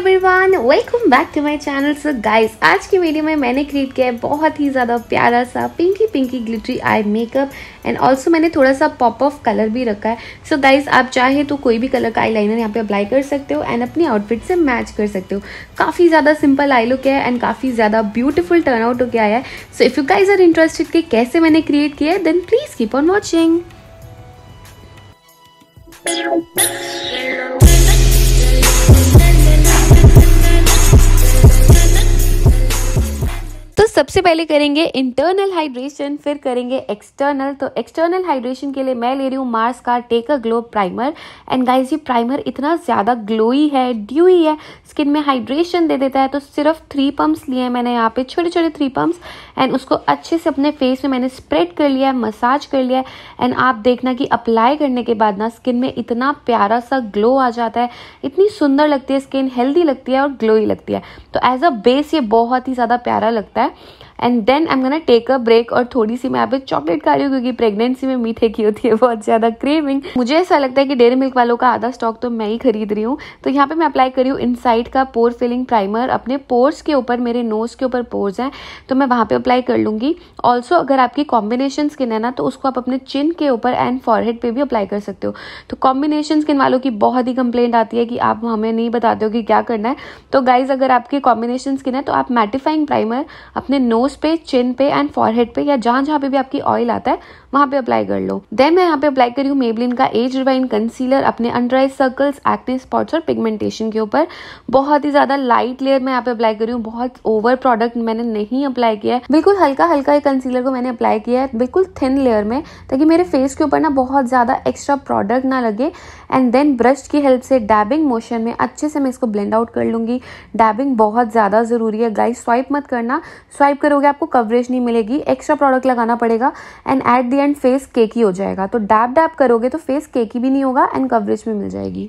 Everyone welcome back to my channel so guys आज की video में मैंने क्रिएट किया है बहुत ही ज़्यादा प्यारा सा pinky pinky glittery eye makeup and also मैंने थोड़ा सा पॉप ऑफ कलर भी रखा है सो so गाइस आप चाहे तो कोई भी कलर का आई लाइनर यहाँ पे अप्लाई कर सकते हो एंड अपनी आउटफिट से मैच कर सकते हो काफ़ी ज़्यादा सिंपल आई लुक है एंड काफ़ी ज़्यादा ब्यूटिफुल टर्न आउट होकर आया है so if you guys are interested कि कैसे मैंने क्रिएट किया है then please keep on watching सबसे पहले करेंगे इंटरनल हाइड्रेशन फिर करेंगे एक्सटर्नल तो एक्सटर्नल हाइड्रेशन के लिए मैं ले रही हूँ मार्स का take a glow primer and guys ये प्राइमर इतना ज़्यादा ग्लोई है ड्यूई है स्किन में हाइड्रेशन दे देता है तो सिर्फ थ्री पम्प्स लिए मैंने यहाँ पे छोटे छोटे थ्री पम्प्स एंड उसको अच्छे से अपने फेस में मैंने स्प्रेड कर लिया है मसाज कर लिया है एंड आप देखना कि अप्लाई करने के बाद ना स्किन में इतना प्यारा सा ग्लो आ जाता है इतनी सुंदर लगती है स्किन हेल्दी लगती है और ग्लोई लगती है तो एज अ बेस ये बहुत ही ज़्यादा प्यारा लगता है and then I am gonna take a break और थोड़ी सी मैं यहाँ पे चॉकलेट खा रही हूँ क्योंकि प्रेगनेंसी में मीठे की होती है बहुत ज़्यादा क्रेविंग मुझे ऐसा लगता है कि डेयरी मिल्क वालों का आधा स्टॉक तो मैं ही खरीद रही हूँ तो यहाँ पे मैं अप्लाई करी हूँ इनसाइड का पोर फिलिंग प्राइमर अपने पोर्स के ऊपर मेरे नोज़ के ऊपर पोर्स हैं तो मैं वहाँ पर अप्लाई कर लूंगी ऑल्सो अगर आपकी कॉम्बिनेशन स्किन है ना तो उसको आप अपने चिन के ऊपर एंड फॉरहेड पर भी अप्लाई कर सकते हो तो कॉम्बिनेशन स्किन वालों की बहुत ही कंप्लेंट आती है कि आप हमें नहीं बताते हो कि क्या करना है तो गाइज अगर आपकी कॉम्बिनेशन स्किन है तो आप मैटिफाइंग प्राइमर अपने नोज नोज पे चिन पे एंड फॉरहेड पे या जहाँ जहाँ पे भी आपकी ऑयल आता है वहां पे अप्लाई कर लो देन मैं यहाँ पे अप्लाई करी हूँ मेबलिन का एज रिवाइन कंसीलर अपने अंडराइज सर्कल्स एक्ने स्पॉट्स और पिगमेंटेशन के ऊपर बहुत ही ज्यादा लाइट लेयर मैं यहाँ पे अप्लाई करी हूँ बहुत ओवर प्रोडक्ट मैंने नहीं अप्लाई किया है बिल्कुल हल्का हल्का ही कंसीलर को मैंने अप्लाई किया है बिल्कुल थिन लेयर में ताकि मेरे फेस के ऊपर ना बहुत ज्यादा एक्स्ट्रा प्रोडक्ट ना लगे एंड देन ब्रश की हेल्प से डैबिंग मोशन में अच्छे से मैं इसको ब्लेंड आउट कर लूंगी डैबिंग बहुत ज़्यादा ज़रूरी है गाइस स्वाइप मत करना स्वाइप करोगे आपको कवरेज नहीं मिलेगी एक्स्ट्रा प्रोडक्ट लगाना पड़ेगा and at the end face cakey हो जाएगा तो डैप डैप करोगे तो फेस केकी भी नहीं होगा एंड कवरेज भी मिल जाएगी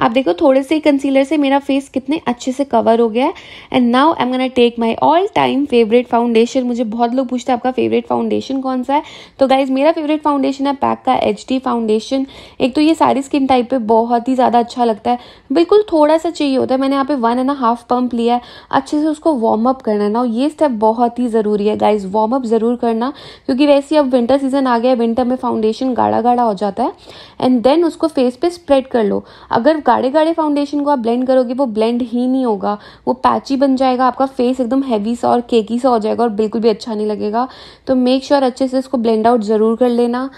आप देखो थोड़े से कंसीलर से मेरा फेस कितने अच्छे से कवर हो गया है and now I am gonna take my all time favourite foundation मुझे बहुत लोग पूछते हैं आपका फेवरेट फाउंडेशन कौन सा है तो गाइज मेरा फेवरेट फाउंडेशन है पैक का एच फाउंडेशन एक तो ये सारी स्किन टाइप पे बहुत ही ज़्यादा अच्छा लगता है बिल्कुल थोड़ा सा चाहिए होता है मैंने यहाँ पे वन एंड हाफ पंप लिया है अच्छे से उसको वार्म अप करना है ना ये स्टेप बहुत ही ज़रूरी है गाइज वार्म अप ज़रूर करना क्योंकि वैसे अब विंटर सीजन आ गया है विंटर में फाउंडेशन गाढ़ा गाढ़ा हो जाता है एंड देन उसको फेस पे स्प्रेड कर लो अगर गाढ़े गाढ़े फाउंडेशन को आप ब्लेंड करोगे वो ब्लेंड ही नहीं होगा वो पैची बन जाएगा आपका फेस एकदम हैवी सा और केकी सा हो जाएगा और बिल्कुल भी अच्छा नहीं लगेगा तो मेक श्योर sure अच्छे से इसको ब्लेंड आउट ज़रूर कर लेना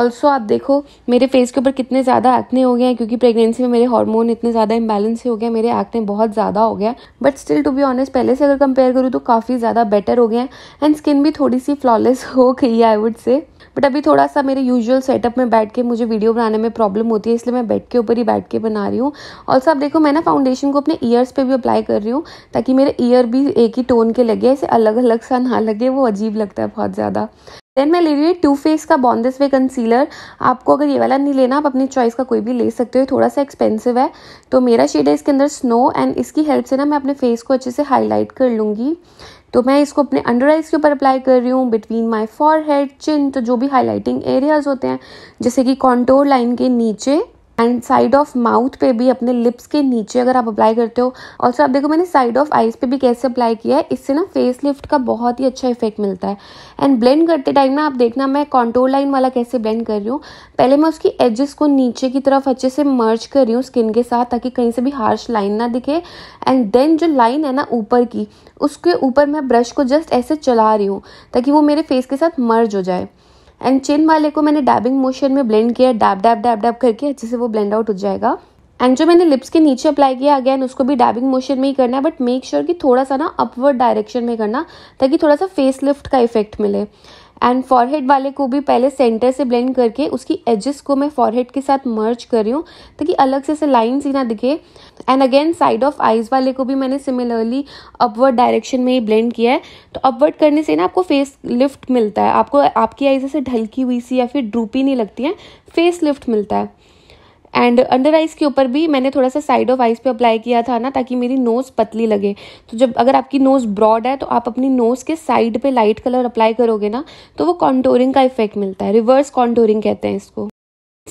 ऑल्सो आप देखो मेरे फेस के ऊपर कितने ज़्यादा एक्ने हो गए हैं क्योंकि प्रेगनेंसी में मेरे हार्मोन इतने ज़्यादा इम्बेलेंस हो गए मेरे एक्ने बहुत ज़्यादा हो गया but still to be honest पहले से अगर कंपेयर करूँ तो काफ़ी ज़्यादा बेटर हो गए हैं एंड स्किन भी थोड़ी सी फ्लॉलेस हो गई है आई वुड से बट अभी थोड़ा सा मेरे यूजुअल सेटअप में बैठ के मुझे वीडियो बनाने में प्रॉब्लम होती है इसलिए मैं बेड के ऊपर ही बैठ के बना रही हूँ और सब देखो मैं ना फाउंडेशन को अपने ईयर्स पे भी अप्लाई कर रही हूँ ताकि मेरे ईयर भी एक ही टोन के लगे ऐसे अलग अलग सा ना लगे वो अजीब लगता है बहुत ज़्यादा देन मैं ले रही हूँ टू फेस का बॉन्डेस वे कंसीलर आपको अगर ये वाला नहीं लेना आप अपनी चॉइस का कोई भी ले सकते हो थोड़ा सा एक्सपेंसिव है तो मेरा शेड है इसके अंदर स्नो एंड इसकी हेल्प से ना मैं अपने फेस को अच्छे से हाईलाइट कर लूँगी तो मैं इसको अपने अंडर आइज के ऊपर अप्लाई कर रही हूँ between my forehead chin तो जो भी हाईलाइटिंग एरियाज होते हैं जैसे कि कॉन्टोर लाइन के नीचे एंड साइड ऑफ माउथ पे भी अपने लिप्स के नीचे अगर आप अप्लाई करते हो ऑल्सो आप देखो मैंने साइड ऑफ आइज पे भी कैसे अप्लाई किया है इससे ना फेस लिफ्ट का बहुत ही अच्छा इफेक्ट मिलता है एंड ब्लेंड करते टाइम ना आप देखना मैं कॉन्टोर लाइन वाला कैसे ब्लेंड कर रही हूँ पहले मैं उसकी एजेस को नीचे की तरफ अच्छे से मर्ज कर रही हूँ स्किन के साथ ताकि कहीं से भी हार्श लाइन ना दिखे एंड देन जो लाइन है ना ऊपर की उसके ऊपर मैं ब्रश को जस्ट ऐसे चला रही हूँ ताकि वो मेरे फेस के साथ मर्ज हो जाए एंड चिन वाले को मैंने डैबिंग मोशन में ब्लेंड किया डैब डैब डैब डैब करके अच्छे से वो ब्लेंड आउट हो जाएगा एंड जो मैंने लिप्स के नीचे अप्लाई किया अगेन उसको भी डैबिंग मोशन में ही करना है बट मेक श्योर कि थोड़ा सा ना अपवर्ड डायरेक्शन में करना ताकि थोड़ा सा फेस लिफ्ट का इफेक्ट मिले एंड फॉरहेड वाले को भी पहले सेंटर से ब्लेंड करके उसकी एजेस को मैं फॉरहेड के साथ मर्ज कर रही हूँ ताकि अलग से ऐसे लाइन्स ही ना दिखे and again side of eyes वाले को भी मैंने सिमिलरली अपवर्ड डायरेक्शन में ही ब्लेंड किया है तो अपवर्ड करने से ना आपको फेस लिफ्ट मिलता है आपको आपकी आइज ऐसे ढलकी हुई सी या फिर ड्रूपी नहीं लगती है फेस लिफ्ट मिलता है एंड अंडर आइज़ के ऊपर भी मैंने थोड़ा सा साइड ऑफ आइज़ पे अप्लाई किया था ना ताकि मेरी नोज़ पतली लगे तो जब अगर आपकी नोज़ ब्रॉड है तो आप अपनी नोज़ के साइड पे लाइट कलर अप्लाई करोगे ना तो वो कॉन्टोरिंग का इफेक्ट मिलता है रिवर्स कॉन्टोरिंग कहते हैं इसको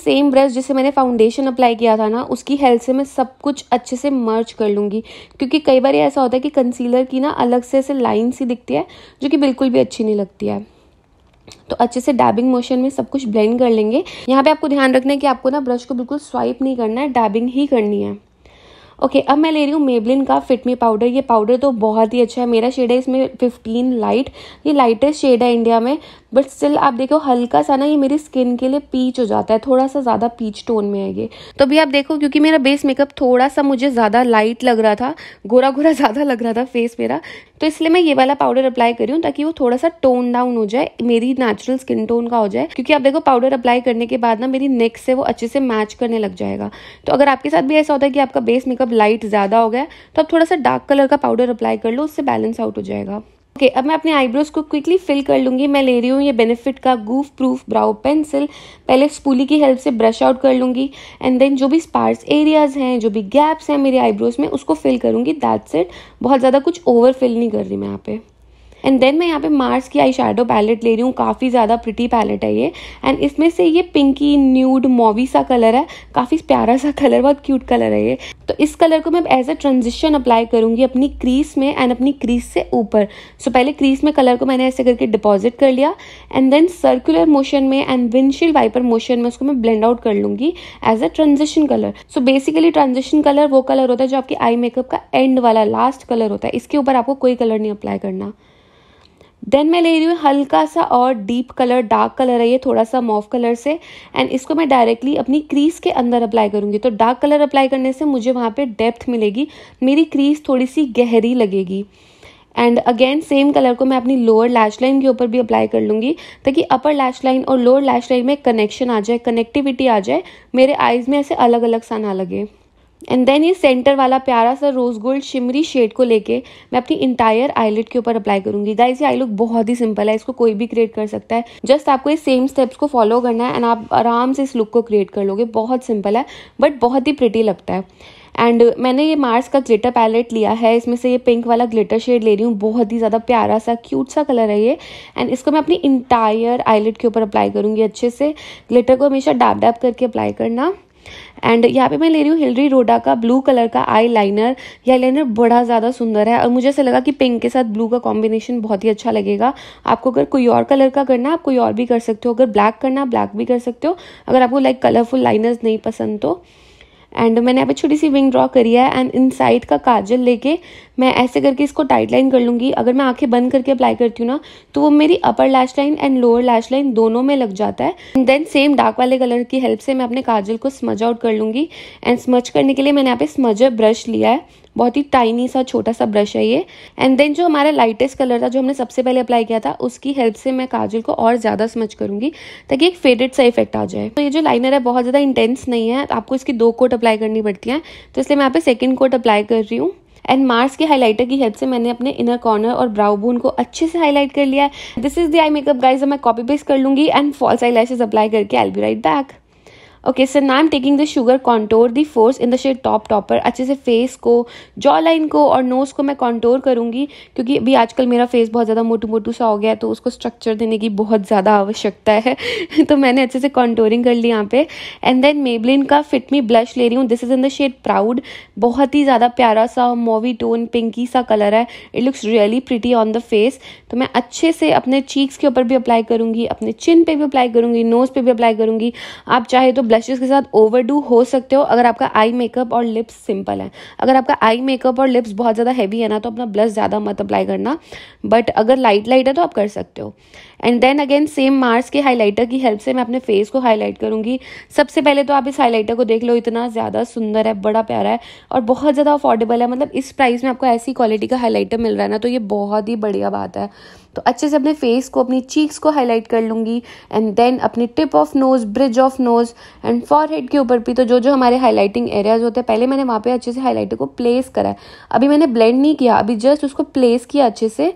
सेम ब्रश जिसे मैंने फाउंडेशन अप्लाई किया था ना उसकी हेल्प से मैं सब कुछ अच्छे से मर्ज कर लूँगी क्योंकि कई बार ऐसा होता है कि कंसीलर की ना अलग से ऐसे लाइन सी दिखती है जो कि बिल्कुल भी अच्छी नहीं लगती है तो अच्छे से डैबिंग मोशन में सब कुछ ब्लेंड कर लेंगे यहाँ पे आपको ध्यान रखना है कि आपको ना ब्रश को बिल्कुल स्वाइप नहीं करना है डैबिंग ही करनी है ओके okay, अब मैं ले रही हूँ मेबलिन का फिट मी पाउडर ये पाउडर तो बहुत ही अच्छा है मेरा शेड है इसमें फिफ्टीन लाइट ये लाइटेस्ट शेड है इंडिया में बट स्टिल आप देखो हल्का सा ना ये मेरी स्किन के लिए पीच हो जाता है थोड़ा सा ज़्यादा पीच टोन में है ये तो भी आप देखो क्योंकि मेरा बेस मेकअप थोड़ा सा मुझे ज़्यादा लाइट लग रहा था गोरा गोरा ज़्यादा लग रहा था फेस मेरा तो इसलिए मैं ये वाला पाउडर अप्लाई करी हूँ ताकि वो थोड़ा सा टोन डाउन हो जाए मेरी नेचुरल स्किन टोन का हो जाए क्योंकि आप देखो पाउडर अप्लाई करने के बाद ना मेरी नेक से वो अच्छे से मैच करने लग जाएगा तो अगर आपके साथ भी ऐसा होता है कि आपका बेस मेकअप मेकअप लाइट ज़्यादा हो गया तो आप थोड़ा सा डार्क कलर का पाउडर अप्लाई कर लो उससे बैलेंस आउट हो जाएगा ओके okay, अब मैं अपने आईब्रोज को क्विकली फिल कर लूँगी मैं ले रही हूँ ये बेनिफिट का गूफ प्रूफ ब्राउ पेंसिल पहले स्पूली की हेल्प से ब्रश आउट कर लूँगी एंड देन जो भी स्पार्स एरियाज हैं जो भी गैप्स हैं मेरे आईब्रोज में उसको फिल करूँगी दैट्स इट बहुत ज़्यादा कुछ ओवर फिल नहीं कर रही मैं यहाँ पे एंड देन मैं यहाँ पे मार्स की आई शेडो पैलेट ले रही हूँ काफ़ी ज़्यादा प्रिटी पैलेट है ये एंड इसमें से ये पिंकी न्यूड मोवी सा कलर है काफ़ी प्यारा सा कलर बहुत क्यूट कलर है ये तो इस कलर को मैं एज अ ट्रांजिशन अप्लाई करूँगी अपनी क्रीस में एंड अपनी क्रीस से ऊपर सो so, पहले क्रीस में कलर को मैंने ऐसे करके डिपॉजिट कर लिया एंड देन सर्कुलर मोशन में एंड विंडशील्ड वाइपर मोशन में उसको मैं ब्लेंड आउट कर लूँगी as a transition colour so basically transition colour वो कलर होता है जो आपकी आई मेकअप का एंड वाला लास्ट कलर होता है इसके ऊपर आपको कोई कलर नहीं अप्लाई करना देन मैं ले रही हूँ हल्का सा और डीप कलर डार्क कलर है ये थोड़ा सा मॉफ कलर से एंड इसको मैं डायरेक्टली अपनी क्रीज के अंदर अप्लाई करूँगी तो डार्क कलर अप्लाई करने से मुझे वहाँ पे डेप्थ मिलेगी मेरी क्रीज थोड़ी सी गहरी लगेगी एंड अगेन सेम कलर को मैं अपनी लोअर लैश लाइन के ऊपर भी अप्लाई कर लूँगी ताकि अपर लैश लाइन और लोअर लैश लाइन में कनेक्शन आ जाए कनेक्टिविटी आ जाए मेरे आइज़ में ऐसे अलग अलग सा ना लगे एंड देन ये सेंटर वाला प्यारा सा रोज गोल्ड शिमरी शेड को लेके मैं अपनी इंटायर आईलेट के ऊपर अप्लाई करूंगी गाइज ये आई लुक बहुत ही सिंपल है इसको कोई भी क्रिएट कर सकता है जस्ट आपको ये सेम स्टेप्स को फॉलो करना है एंड आप आराम से इस लुक को क्रिएट कर लोगे बहुत सिंपल है बट बहुत ही प्रिटी लगता है एंड मैंने ये मार्स का ग्लिटर पैलेट लिया है इसमें से ये पिंक वाला ग्लिटर शेड ले रही हूँ बहुत ही ज़्यादा प्यारा सा क्यूट सा कलर है ये एंड इसको मैं अपनी इंटायर आईलेट के ऊपर अप्लाई करूँगी अच्छे से ग्लिटर को हमेशा डैप डैप करके अप्लाई करना एंड यहाँ पे मैं ले रही हूँ हिलरी रोडा का ब्लू कलर का आई लाइनर ये लाइनर बड़ा ज़्यादा सुंदर है और मुझे ऐसा लगा कि पिंक के साथ ब्लू का कॉम्बिनेशन बहुत ही अच्छा लगेगा आपको अगर कोई और कलर का करना है आप कोई और भी कर सकते हो अगर ब्लैक करना ब्लैक भी कर सकते हो अगर आपको लाइक कलरफुल लाइनर्स नहीं पसंद तो एंड मैंने यहाँ पे छोटी सी विंग ड्रॉ करी है एंड इन साइड का काजल लेके मैं ऐसे करके इसको टाइट लाइन कर लूँगी अगर मैं आंखें बंद करके अप्लाई करती हूँ ना तो वो मेरी upper lash line and lower lash line दोनों में लग जाता है एंड देन सेम डार्क वाले कलर की हेल्प से मैं अपने काजल को स्मज आउट कर लूँगी एंड स्मज करने के लिए मैंने यहाँ पे स्मजर ब्रश लिया है बहुत ही टाइनी सा छोटा सा ब्रश है ये एंड देन जो हमारा लाइटेस्ट कलर था जो हमने सबसे पहले अप्लाई किया था उसकी हेल्प से मैं काजल को और ज़्यादा स्मच करूँगी ताकि एक फेडेड सा इफेक्ट आ जाए तो ये जो लाइनर है बहुत ज़्यादा इंटेंस नहीं है आपको इसकी दो कोट अप्लाई करनी पड़ती है तो इसलिए मैं यहाँ पे सेकेंड कोट अप्लाई कर रही हूँ एंड मार्स के हाइलाइटर की हेल्प से मैंने अपने इनर कॉर्नर और ब्राउ बोन को अच्छे से हाईलाइट कर लिया है this is the eye makeup guys मैं कॉपी पेस्ट कर लूंगी एंड फॉल्स आई अप्लाई करके I be right back okay sir now I'm taking the Sugar contour de force in the shade top topper अच्छे से face को jaw line को और knows को मैं कॉन्टोर करूंगी क्योंकि अभी आजकल मेरा फेस बहुत ज़्यादा मोटू मोटू सा हो गया है तो उसको स्ट्रक्चर देने की बहुत ज़्यादा आवश्यकता है तो मैंने अच्छे से कॉन्टोरिंग कर ली यहाँ पे एंड देन मेबलिन का फिट मी ब्लश ले रही हूँ this is in the shade proud बहुत ही ज़्यादा प्यारा सा मोवी टोन पिंकी सा कलर है it looks really pretty on the face तो मैं अच्छे से अपने चीक्स के ऊपर भी अप्लाई करूंगी अपने चिन पे भी अप्लाई करूंगी नोज़ पे भी अप्लाई करूँगी आप चाहे तो ब्लशेस के साथ ओवरडू हो सकते हो अगर आपका आई मेकअप और लिप्स सिंपल है अगर आपका आई मेकअप और लिप्स बहुत ज़्यादा हैवी है ना तो अपना ब्लश ज़्यादा मत अप्लाई करना बट अगर लाइट लाइट है तो आप कर सकते हो and then again same Mars के हाईलाइटर की हेल्प से मैं अपने फेस को हाईलाइट करूँगी सबसे पहले तो आप इस हाईलाइटर को देख लो इतना ज़्यादा सुंदर है बड़ा प्यारा है और बहुत ज़्यादा अफोर्डेबल है मतलब इस प्राइस में आपको ऐसी क्वालिटी का हाईलाइटर मिल रहा है ना तो ये बहुत ही बढ़िया बात है तो अच्छे से अपने फेस को अपनी चीक्स को हाईलाइट कर लूँगी एंड देन अपनी tip of nose bridge of nose and forehead के ऊपर भी तो जो जो हमारे हाईलाइटिंग एरियाज होते हैं पहले मैंने वहाँ पे अच्छे से हाईलाइटर को प्लेस करा है अभी मैंने ब्लेंड नहीं किया अभी जस्ट उसको प्लेस किया अच्छे से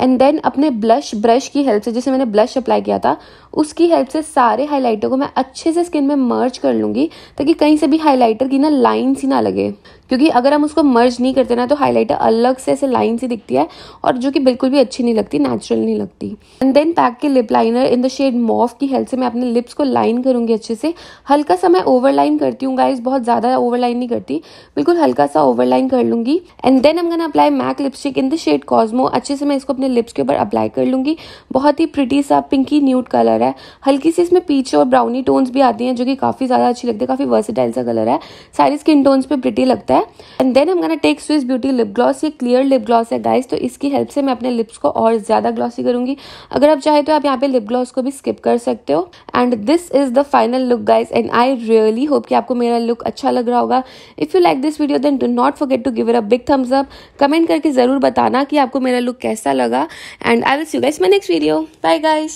एंड देन अपने ब्लश ब्रश की हेल्प से जिसे मैंने ब्लश अप्लाई किया था उसकी हेल्प से सारे हाईलाइटर को मैं अच्छे से स्किन में मर्ज कर लूंगी ताकि कहीं से भी हाईलाइटर की ना लाइन ही ना लगे क्योंकि अगर हम उसको मर्ज नहीं करते ना तो हाईलाइटर अलग से ऐसे लाइन सी दिखती है और जो कि बिल्कुल भी अच्छी नहीं लगती नेचुरल नहीं लगती एंड देन पैक के lip liner in the shade mauve की हेल्प से मैं अपने लिप्स को लाइन करूंगी अच्छे से हल्का सा मैं ओवरलाइन करती हूँ गाइज बहुत ज़्यादा ओवरलाइन नहीं करती बिल्कुल हल्का सा ओवरलाइन कर लूंगी and then I'm gonna apply Mac lipstick in the shade Cosmo अच्छे से मैं इसको अपने लिप्स के ऊपर अप्लाई कर लूंगी बहुत ही प्रिटी सा पिंकी न्यूट कलर है हल्की सी इसमें पीच और ब्राउनी टोन्स भी आती हैं जो कि काफ़ी ज़्यादा अच्छी लगती है काफ़ी वर्सिटाइल सा कलर है सारी स्किन टोन्स पे प्रिटी लगता है and then I'm gonna take Swiss Beauty lip gloss ये क्लियर लिप ग्लॉस है गाइस तो इसकी हेल्प से मैं अपने लिप्स को और ज़्यादा ग्लॉसी करूंगी अगर आप चाहे तो आप यहाँ पे लिप ग्लॉस को भी स्किप कर सकते हो and this is the final look guys and I really hope कि आपको मेरा लुक अच्छा लग रहा होगा if you like this video then do not forget to give a big thumbs up comment करके ज़रूर बताना कि आपको मेरा लुक कैसा लगा and I will see you guys in my next video. Bye, guys.